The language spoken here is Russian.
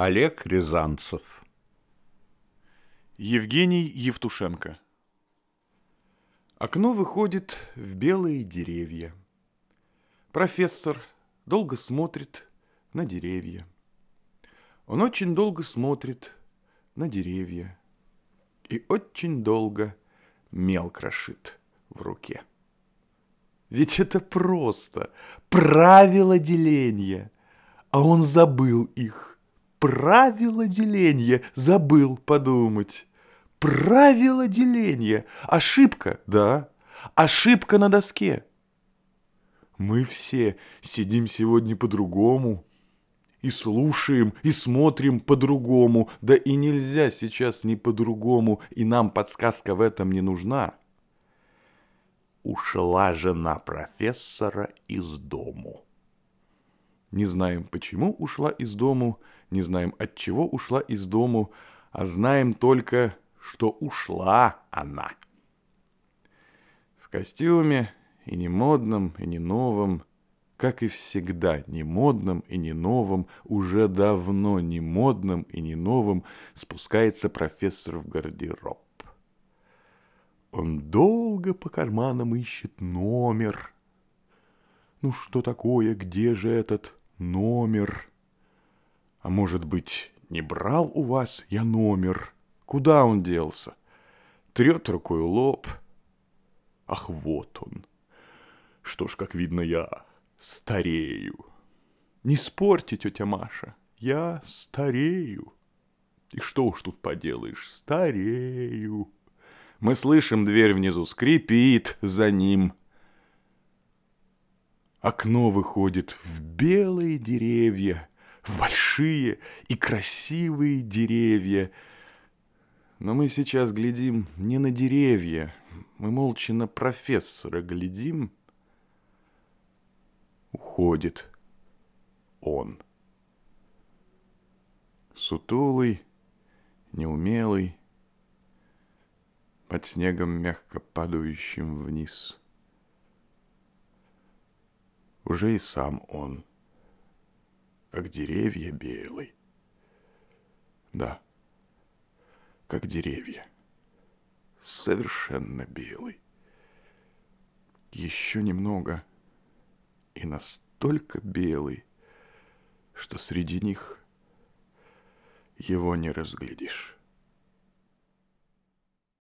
Олег Рязанцев. Евгений Евтушенко. Окно выходит в белые деревья. Профессор долго смотрит на деревья. Он очень долго смотрит на деревья и очень долго мел крошит в руке. Ведь это просто правила деления, а он забыл их. Правило деления забыл подумать. Правило деления. Ошибка, да. Ошибка на доске. Мы все сидим сегодня по-другому. И слушаем, и смотрим по-другому. Да и нельзя сейчас не по-другому, и нам подсказка в этом не нужна. Ушла жена профессора из дому. Не знаем, почему ушла из дому, не знаем, от чего ушла из дому, а знаем только, что ушла она. В костюме и не модном, и не новом, как и всегда, не модным и не новым, уже давно не модным и не новым, спускается профессор в гардероб. Он долго по карманам ищет номер. Ну что такое, где же этот номер. А может быть, не брал у вас я номер? Куда он делся? Трет рукой лоб. Ах, вот он. Что ж, как видно, я старею. Не спорьте, тетя Маша, я старею. И что уж тут поделаешь, старею. Мы слышим, дверь внизу скрипит за ним. Окно выходит в белые деревья, в большие и красивые деревья. Но мы сейчас глядим не на деревья, мы молча на профессора глядим. Уходит он. Сутулый, неумелый, под снегом мягко падающим вниз — уже и сам он, как деревья белый. Да, как деревья, совершенно белый. Еще немного и настолько белый, что среди них его не разглядишь.